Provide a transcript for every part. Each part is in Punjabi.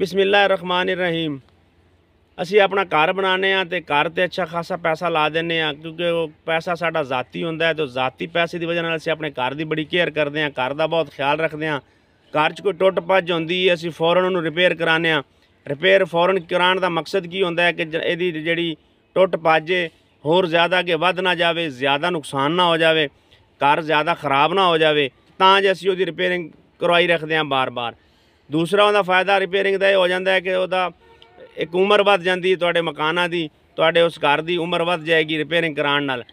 ਰਹੀਮ ਅਸੀਂ ਆਪਣਾ ਘਰ ਬਣਾਉਂਦੇ ਆ ਤੇ ਘਰ ਤੇ ਅੱਛਾ ਖਾਸਾ ਪੈਸਾ ਲਾ ਦਿੰਨੇ ਆ ਕਿਉਂਕਿ ਉਹ ਪੈਸਾ ਸਾਡਾ ਜ਼ਾਤੀ ਹੁੰਦਾ ਹੈ ਤੇ ਜ਼ਾਤੀ ਪੈਸੇ ਦੀ ਵਜ੍ਹਾ ਨਾਲ ਅਸੀਂ ਆਪਣੇ ਘਰ ਦੀ ਬੜੀ ਕੇਅਰ ਕਰਦੇ ਆ ਘਰ ਦਾ ਬਹੁਤ ਖਿਆਲ ਰੱਖਦੇ ਆ ਘਰ 'ਚ ਕੋਈ ਟੁੱਟ ਭੱਜ ਹੁੰਦੀ ਹੈ ਅਸੀਂ ਫੌਰਨ ਉਹਨੂੰ ਰਿਪੇਅਰ ਕਰਾਉਂਦੇ ਆ ਰਿਪੇਅਰ ਫੌਰਨ ਕਰਾਣ ਦਾ ਮਕਸਦ ਕੀ ਹੁੰਦਾ ਹੈ ਕਿ ਇਹਦੀ ਜਿਹੜੀ ਟੁੱਟ ਪਾਜੇ ਹੋਰ ਜ਼ਿਆਦਾ ਅੱਗੇ ਵੱਧ ਨਾ ਜਾਵੇ ਜ਼ਿਆਦਾ ਨੁਕਸਾਨ ਨਾ ਹੋ ਜਾਵੇ ਘਰ ਜ਼ਿਆਦਾ ਖਰਾਬ ਨਾ ਹੋ ਜਾਵੇ ਤਾਂ ਜੇ ਅਸੀਂ ਉਹਦੀ ਰਿਪੇਅਰਿੰਗ ਕਰਵਾਈ ਰੱਖਦੇ ਆ ਬਾਰ-ਬਾਰ ਦੂਸਰਾ ਉਹਦਾ ਫਾਇਦਾ ਰਿਪੇਅਰਿੰਗ ਦਾ ਇਹ ਹੋ ਜਾਂਦਾ ਹੈ ਕਿ ਉਹਦਾ ਇੱਕ ਉਮਰ ਵੱਧ ਜਾਂਦੀ ਤੁਹਾਡੇ ਮਕਾਨਾਂ ਦੀ ਤੁਹਾਡੇ ਉਸ ਘਰ ਦੀ ਉਮਰ ਵੱਧ ਜਾਏਗੀ ਰਿਪੇਅਰਿੰਗ ਕਰਾਉਣ ਨਾਲ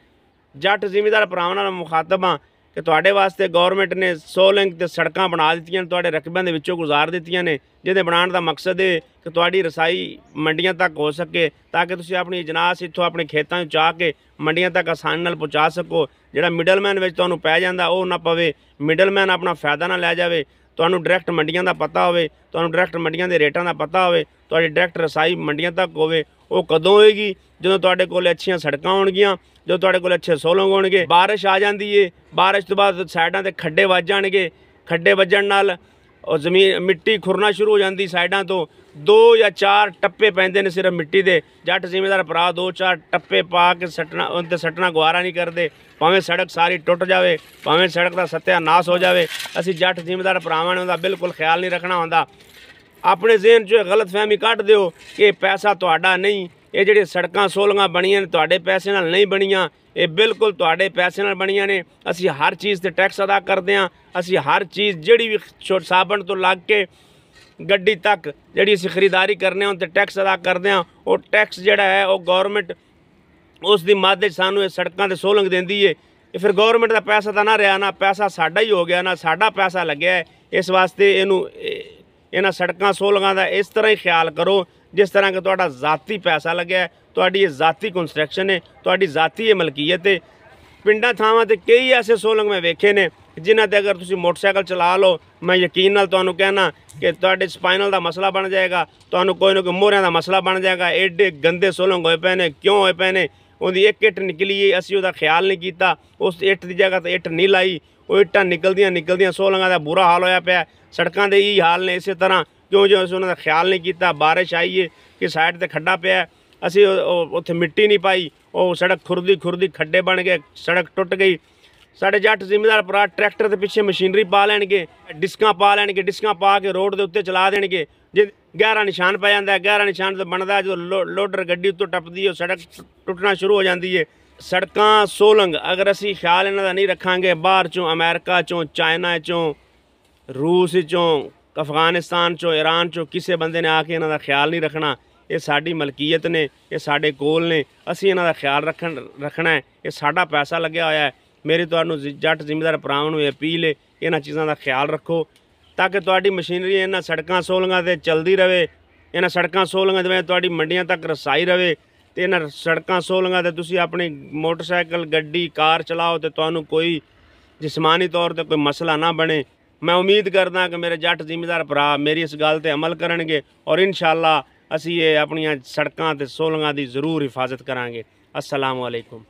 ਜੱਟ ਜ਼ਿਮੀਦਾਰ ਭਰਾਵਾਂ ਨਾਲ ਮੁਖਾਤਬ ਆ ਕਿ ਤੁਹਾਡੇ ਵਾਸਤੇ ਗਵਰਨਮੈਂਟ ਨੇ ਲਿੰਕ ਤੇ ਸੜਕਾਂ ਬਣਾ ਦਿੱਤੀਆਂ ਤੁਹਾਡੇ ਰਕਬਿਆਂ ਦੇ ਵਿੱਚੋਂ ਗੁਜ਼ਾਰ ਦਿੱਤੀਆਂ ਨੇ ਜਿਹਦੇ ਬਣਾਉਣ ਦਾ ਮਕਸਦ ਇਹ ਕਿ ਤੁਹਾਡੀ ਰਸਾਈ ਮੰਡੀਆਂ ਤੱਕ ਹੋ ਸਕੇ ਤਾਂ ਕਿ ਤੁਸੀਂ ਆਪਣੀ ਜਨਾਸ ਇੱਥੋਂ ਆਪਣੇ ਖੇਤਾਂ ਨੂੰ ਚਾਹ ਕੇ ਮੰਡੀਆਂ ਤੱਕ ਆਸਾਨੀ ਨਾਲ ਪਹੁੰਚਾ ਸਕੋ ਜਿਹੜਾ ਮਿਡਲਮੈਨ ਵਿੱਚ ਤੁਹਾਨੂੰ ਪੈ ਜਾਂਦਾ ਉਹ ਨਾ ਪਵੇ ਮਿਡਲਮੈਨ ਆਪਣਾ ਫਾਇਦਾ ਨਾ ਲੈ ਜਾਵੇ ਤੁਹਾਨੂੰ ਡਾਇਰੈਕਟ ਮੰਡੀਆਂ ਦਾ ਪਤਾ ਹੋਵੇ ਤੁਹਾਨੂੰ ਡਾਇਰੈਕਟ ਮੰਡੀਆਂ ਦੇ ਰੇਟਾਂ ਦਾ ਪਤਾ ਹੋਵੇ ਤੁਹਾਡੀ ਡਾਇਰੈਕਟ ਰਸਾਈ ਮੰਡੀਆਂ ਤੱਕ ਹੋਵੇ ਉਹ ਕਦੋਂ ਹੋਏਗੀ ਜਦੋਂ ਤੁਹਾਡੇ ਕੋਲ ਅੱਛੀਆਂ ਸੜਕਾਂ ਹੋਣਗੀਆਂ ਜਦੋਂ ਤੁਹਾਡੇ ਕੋਲ ਅੱਛੇ ਸੋਲੰਗ ਹੋਣਗੇ بارش ਆ ਜਾਂਦੀ ਏ بارش ਤੋਂ ਬਾਅਦ ਸਾਈਡਾਂ ਤੇ ਖੱਡੇ ਵੱਜ ਜਾਣਗੇ ਖੱਡੇ ਵੱਜਣ ਨਾਲ ਔਰ ਜ਼ਮੀਨ ਮਿੱਟੀ ਖੁਰਨਾ ਸ਼ੁਰੂ ਹੋ ਜਾਂਦੀ ਸਾਈਡਾਂ ਤੋਂ ਦੋ ਜਾਂ ਚਾਰ ਟੱਪੇ ਪੈਂਦੇ ਨੇ ਸਿਰਫ ਮਿੱਟੀ ਦੇ ਜੱਟ ਜ਼ਿਮੀਦਾਰ ਭਰਾ ਦੋ ਚਾਰ ਟੱਪੇ ਪਾ ਕੇ ਸਟਣਾ ਉਹਨਾਂ ਤੇ ਸਟਣਾ ਗਵਾਰਾ ਨਹੀਂ ਕਰਦੇ ਭਾਵੇਂ ਸੜਕ ਸਾਰੀ ਟੁੱਟ ਜਾਵੇ ਭਾਵੇਂ ਸੜਕ ਦਾ ਸੱਤਿਆ ਨਾਸ ਹੋ ਜਾਵੇ ਅਸੀਂ ਜੱਟ ਜ਼ਿਮੀਦਾਰ ਭਰਾਵਾਂ ਨੇ ਉਹਦਾ ਬਿਲਕੁਲ ਖਿਆਲ ਨਹੀਂ ਰੱਖਣਾ ਹੁੰਦਾ ਆਪਣੇ ਜ਼ਿਹਨ 'ਚ ਫਹਿਮੀ ਕੱਢ ਦਿਓ ਕਿ ਪੈਸਾ ਤੁਹਾਡਾ ਨਹੀਂ ਇਹ ਜਿਹੜੇ ਸੜਕਾਂ ਸੋਲੀਆਂ ਬਣੀਆਂ ਨੇ ਤੁਹਾਡੇ ਪੈਸੇ ਨਾਲ ਨਹੀਂ ਬਣੀਆਂ ਇਹ ਬਿਲਕੁਲ ਤੁਹਾਡੇ ਪੈਸੇ ਨਾਲ ਬਣੀਆਂ ਨੇ ਅਸੀਂ ਹਰ ਚੀਜ਼ ਤੇ ਟੈਕਸ ਅਦਾ ਕਰਦੇ ਆਂ ਅਸੀਂ ਹਰ ਚੀਜ਼ ਜਿਹੜੀ ਵੀ ਸਾਬਣ ਤੋਂ ਲੱਗ ਕੇ ਗੱਡੀ ਤੱਕ ਜਿਹੜੀ ਅਸੀਂ ਖਰੀਦਦਾਰੀ ਕਰਨੇ ਹਾਂ ਤੇ ਟੈਕਸ ਅਦਾ ਕਰਦੇ ਆਂ ਉਹ ਟੈਕਸ ਜਿਹੜਾ ਹੈ ਉਹ ਗਵਰਨਮੈਂਟ ਉਸ ਦੀ ਮਦਦ ਸਾਨੂੰ ਇਹ ਸੜਕਾਂ ਤੇ ਸੋਲੰਗ ਦਿੰਦੀ ਏ ਇਹ ਫਿਰ ਗਵਰਨਮੈਂਟ ਦਾ ਪੈਸਾ ਤਾਂ ਨਾ ਰਿਹਾ ਨਾ ਪੈਸਾ ਸਾਡਾ ਹੀ ਹੋ ਗਿਆ ਨਾ ਸਾਡਾ ਪੈਸਾ ਲੱਗਿਆ ਇਸ ਵਾਸਤੇ ਇਹਨੂੰ ਇਹਨਾਂ ਸੜਕਾਂ ਸੋਲੰਗਾਂ ਦਾ ਇਸ ਤਰ੍ਹਾਂ ਹੀ ਖਿਆਲ ਕਰੋ ਜਿਸ ਤਰ੍ਹਾਂ ਕਿ ਤੁਹਾਡਾ ਜ਼ਾਤੀ ਪੈਸਾ ਲੱਗਿਆ ਤੁਹਾਡੀ ਇਹ ਜ਼ਾਤੀ ਕੰਸਟਰਕਸ਼ਨ ਹੈ ਤੁਹਾਡੀ ਜ਼ਾਤੀ ਇਹ ਮਲਕੀਅਤ ਹੈ ਪਿੰਡਾਂ ਥਾਵਾਂ ਤੇ ਕਈ ਐਸੇ ਸੋਲੰਗ ਮੈਂ ਵੇਖੇ ਨੇ ਜਿਨ੍ਹਾਂ ਤੇ ਅਗਰ ਤੁਸੀਂ ਮੋਟਰਸਾਈਕਲ ਚਲਾ ਲਓ ਮੈਂ ਯਕੀਨ ਨਾਲ ਤੁਹਾਨੂੰ ਕਹਿਣਾ ਕਿ ਤੁਹਾਡੇ ਸਪਾਈਨਲ ਦਾ ਮਸਲਾ ਬਣ ਜਾਏਗਾ ਤੁਹਾਨੂੰ ਕੋਈ ਨਾ ਕੋਈ ਮੋਹਰਿਆਂ ਦਾ ਮਸਲਾ ਬਣ ਜਾਏਗਾ ਐਡੇ ਗੰਦੇ ਸੋਲੰਗ ਹੋਏ ਪਏ ਨੇ ਕਿਉਂ ਹੋਏ ਪਏ ਨੇ ਉਹਦੀ ਇੱਕ ਇੱਟ ਨਿਕਲੀ ਅਸੀਂ ਉਹਦਾ ਖਿਆਲ ਨਹੀਂ ਕੀਤਾ ਉਸ ਇੱਟ ਦੀ ਜਗ੍ਹਾ ਤੇ ਇੱਟ ਨਹੀਂ ਲਾਈ ਉਹ ਇੱਟਾਂ ਨਿਕਲਦੀਆਂ ਨਿਕਲਦੀਆਂ ਸੋਲੰਗਾਂ ਦਾ ਬੁਰਾ ਹਾਲ ਹੋਇਆ ਪਿਆ ਸੜਕਾਂ ਦੇ ਹੀ ਹਾਲ ਨੇ ਇਸੇ ਤਰ੍ਹਾਂ ਜੋ ਜੋ ਅਸੀਂ ਉਹਨਾਂ ਦਾ ਖਿਆਲ ਨਹੀਂ ਕੀਤਾ بارش ਆਈ ਏ ਕਿ ਸਾਈਡ ਤੇ ਖੱਡਾ ਪਿਆ ਅਸੀਂ ਉੱਥੇ ਮਿੱਟੀ ਨਹੀਂ ਪਾਈ ਉਹ ਸੜਕ ਖੁਰਦੀ ਖੁਰਦੀ ਖੱਡੇ ਬਣ ਗਏ ਸੜਕ ਟੁੱਟ ਗਈ ਸਾਡੇ ਜੱਟ ਜ਼ਿੰਮੇਦਾਰ ਭਰਾ ਟਰੈਕਟਰ ਦੇ ਪਿੱਛੇ ਮਸ਼ੀਨਰੀ ਪਾ ਲੈਣਗੇ ਡਿਸਕਾਂ ਪਾ ਲੈਣਗੇ ਡਿਸਕਾਂ ਪਾ ਕੇ ਰੋਡ ਦੇ ਉੱਤੇ ਚਲਾ ਦੇਣਗੇ ਜੇ ਗਹਿਰਾ ਨਿਸ਼ਾਨ ਪੈ ਜਾਂਦਾ ਗਹਿਰਾ ਨਿਸ਼ਾਨ ਤੇ ਬਣਦਾ ਜਦੋਂ ਲੋਡਰ ਗੱਡੀ ਉੱਤੋਂ ਟੱਪਦੀ ਹੈ ਸੜਕ ਟੁੱਟਣਾ ਸ਼ੁਰੂ ਹੋ ਜਾਂਦੀ ਹੈ ਸੜਕਾਂ ਸੋਲੰਗ ਅਗਰ ਅਸੀਂ ਖਿਆਲ ਇਹਨਾਂ ਦਾ ਨਹੀਂ ਰੱਖਾਂਗੇ ਬਾਹਰ ਚੋਂ ਅਮਰੀਕਾ ਚੋਂ ਚਾਈਨਾ ਚੋਂ ਰੂਸ ਚੋਂ ਅਫਗਾਨਿਸਤਾਨ ਚੋਂ ਈਰਾਨ ਚੋਂ ਕਿਸੇ ਬੰਦੇ ਨੇ ਆ ਕੇ ਇਹਨਾਂ ਦਾ ਖਿਆਲ ਨਹੀਂ ਰੱਖਣਾ ਇਹ ਸਾਡੀ ਮਲਕੀਅਤ ਨੇ ਇਹ ਸਾਡੇ ਕੋਲ ਨੇ ਅਸੀਂ ਇਹਨਾਂ ਦਾ ਖਿਆਲ ਰੱਖਣ ਰੱਖਣਾ ਹੈ ਇਹ ਸਾਡਾ ਪੈਸਾ ਲੱਗਿਆ ਹੋਇਆ ਹੈ ਮੇਰੇ ਤੁਹਾਨੂੰ ਜੱਟ ਜ਼ਿੰਮੇਦਾਰ ਭਰਾਵਾਂ ਨੂੰ ਇਹ ਅਪੀਲ ਹੈ ਇਹਨਾਂ ਚੀਜ਼ਾਂ ਦਾ ਖਿਆਲ ਰੱਖੋ ਤਾਂ ਕਿ ਤੁਹਾਡੀ ਮਸ਼ੀਨਰੀ ਇਹਨਾਂ ਸੜਕਾਂ ਸੋਲੰਗਾਂ ਤੇ ਚਲਦੀ ਰਹੇ ਇਹਨਾਂ ਸੜਕਾਂ ਸੋਲੰਗਾਂ ਦੇ ਤੁਹਾਡੀ ਮੰਡੀਆਂ ਤੱਕ ਰਸਾਈ ਰਹੇ ਤੇ ਇਹਨਾਂ ਸੜਕਾਂ ਸੋਲੰਗਾਂ ਤੇ ਤੁਸੀਂ ਆਪਣੀ ਮੋਟਰਸਾਈਕਲ ਗੱਡੀ ਕਾਰ ਚਲਾਓ ਤੇ ਤੁਹਾਨੂੰ ਕੋਈ ਜਿਸਮਾਨੀ ਤੌਰ ਤੇ ਕੋਈ ਮਸਲਾ ਨਾ ਬਣੇ ਮੈਂ ਉਮੀਦ ਕਰਦਾ ਕਿ ਮੇਰੇ ਜੱਟ ਜ਼ਿੰਮੇਦਾਰ ਭਰਾ ਮੇਰੀ ਇਸ ਗੱਲ ਤੇ ਅਮਲ ਕਰਨਗੇ ਔਰ ਇਨਸ਼ਾਅੱਲਾ ਅਸੀਂ ਇਹ ਆਪਣੀਆਂ ਸੜਕਾਂ ਤੇ ਸੋਲੰਗਾਂ ਦੀ ਜ਼ਰੂਰ ਹਿਫਾਜ਼ਤ ਕਰਾਂਗੇ ਅਸਲਾਮੁਅਲੈਕੁਮ